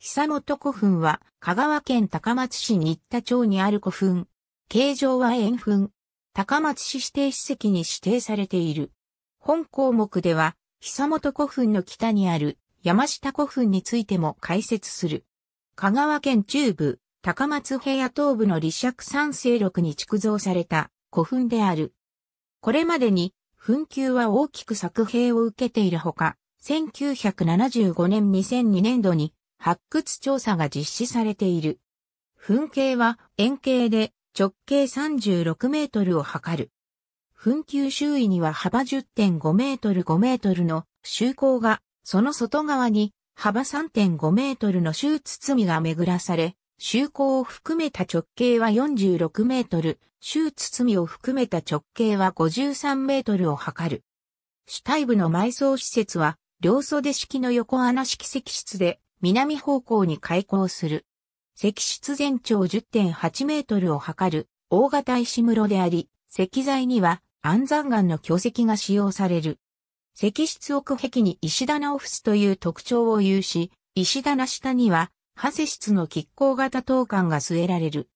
久本古墳は、香川県高松市新田町にある古墳。形状は円墳。高松市指定史跡に指定されている。本項目では、久本古墳の北にある山下古墳についても解説する。香川県中部、高松平野東部の立石山勢力に築造された古墳である。これまでに、墳丘は大きく作兵を受けているほか、1975年2002年度に発掘調査が実施されている。噴景は円形で直径36メートルを測る。噴球周囲には幅10.5メートル5メートルの周口が、その外側に幅3.5メートルの周包みが巡らされ、周口を含めた直径は46メートル、周包みを含めた直径は53メートルを測る。主体部の埋葬施設は、両袖式の横穴式石室で、南方向に開港する。石室全長10.8メートルを測る大型石室であり、石材には安山岩の巨石が使用される。石室奥壁に石棚オフスという特徴を有し、石棚下には、ハセ室の亀甲型等間が据えられる。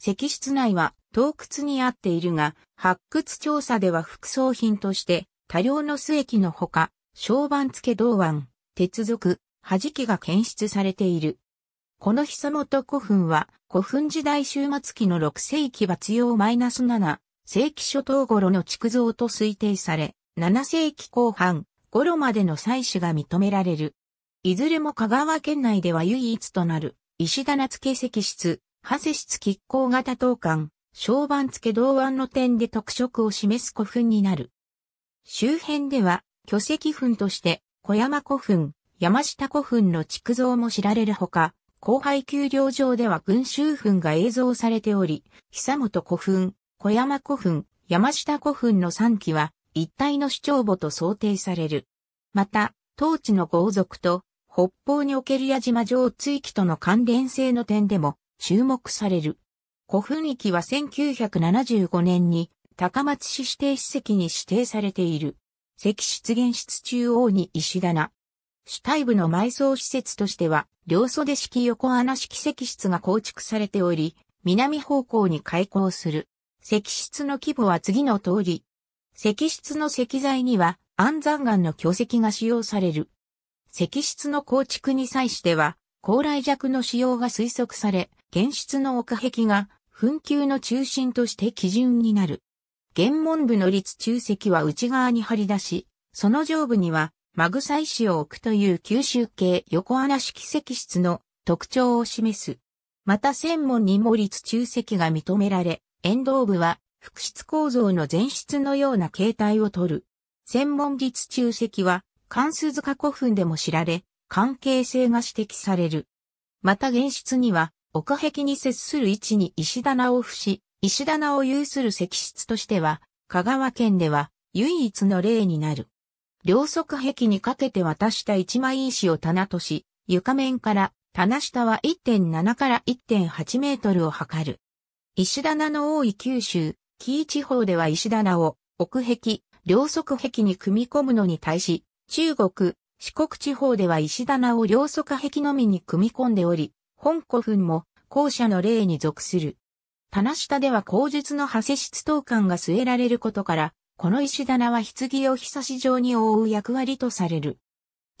石室内は洞窟にあっているが、発掘調査では副葬品として、多量の水液のほか、小判付け銅腕、鉄属、弾きが検出されている。この久本古墳は古墳時代終末期の6世紀末用マイナス -7 世紀初頭頃の築造と推定され、7世紀後半頃までの採取が認められる。いずれも香川県内では唯一となる石棚付石室、長谷室亀甲型等間、小盤付同腕の点で特色を示す古墳になる。周辺では巨石墳として小山古墳、山下古墳の築造も知られるほか、後輩丘陵上では群衆墳が映像されており、久本古墳、小山古墳、山下古墳の3基は一体の主張墓と想定される。また、当地の豪族と北方における矢島城追記との関連性の点でも注目される。古墳域は1975年に高松市指定史跡に指定されている。石室現室中央に石棚、主体部の埋葬施設としては、両袖式横穴式石室が構築されており、南方向に開口する。石室の規模は次の通り。石室の石材には、安山岩の巨石が使用される。石室の構築に際しては、高麗弱の使用が推測され、原室の奥壁が、紛糾の中心として基準になる。玄門部の立中石は内側に張り出し、その上部にはマグサイシを置くという九州系横穴式石室の特徴を示す。また専門にも立中石が認められ、沿道部は、複質構造の前室のような形態をとる。専門立中石は、関数塚古墳でも知られ、関係性が指摘される。また現室には、奥壁に接する位置に石棚を付し、石棚を有する石室としては、香川県では唯一の例になる。両側壁にかけて渡した一枚石を棚とし、床面から棚下は1.7から1.8メートルを測る。石棚の多い九州、紀伊地方では石棚を奥壁、両側壁に組み込むのに対し、中国、四国地方では石棚を両側壁のみに組み込んでおり、本古墳も後者の例に属する。棚下では口述の派生室等間が据えられることから、この石棚は棺をひさし状に覆う役割とされる。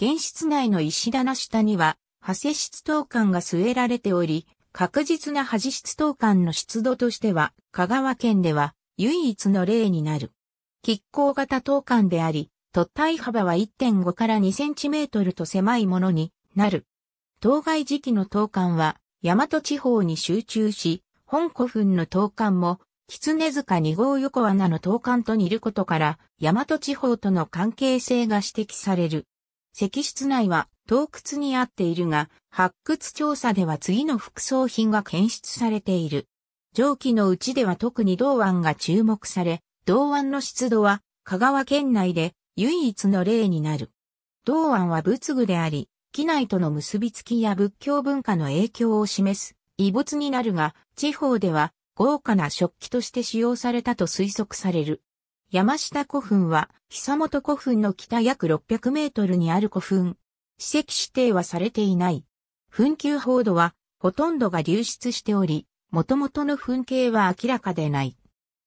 現室内の石棚下には、派生室等間が据えられており、確実な端室等間の湿度としては、香川県では唯一の例になる。亀甲型等間であり、突体幅は1.5から2センチメートルと狭いものになる。当該時期の等間は、大和地方に集中し、本古墳の等間も狐塚2号横穴の東館と似ることから、大和地方との関係性が指摘される。石室内は洞窟にあっているが、発掘調査では次の副葬品が検出されている。上記のうちでは特に銅腕が注目され、銅腕の湿度は香川県内で唯一の例になる。銅腕は仏具であり、機内との結びつきや仏教文化の影響を示す遺物になるが、地方では豪華な食器として使用されたと推測される。山下古墳は、久本古墳の北約600メートルにある古墳。史跡指定はされていない。墳丘報道は、ほとんどが流出しており、元々の墳形は明らかでない。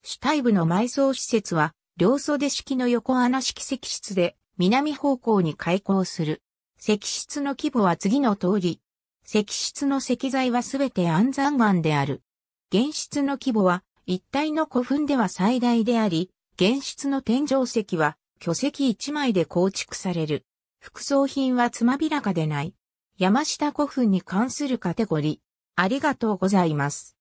主体部の埋葬施設は、両袖式の横穴式石室で、南方向に開港する。石室の規模は次の通り。石室の石材はすべて安山岩である。現質の規模は一体の古墳では最大であり、現質の天井石は巨石一枚で構築される。副葬品はつまびらかでない。山下古墳に関するカテゴリー。ありがとうございます。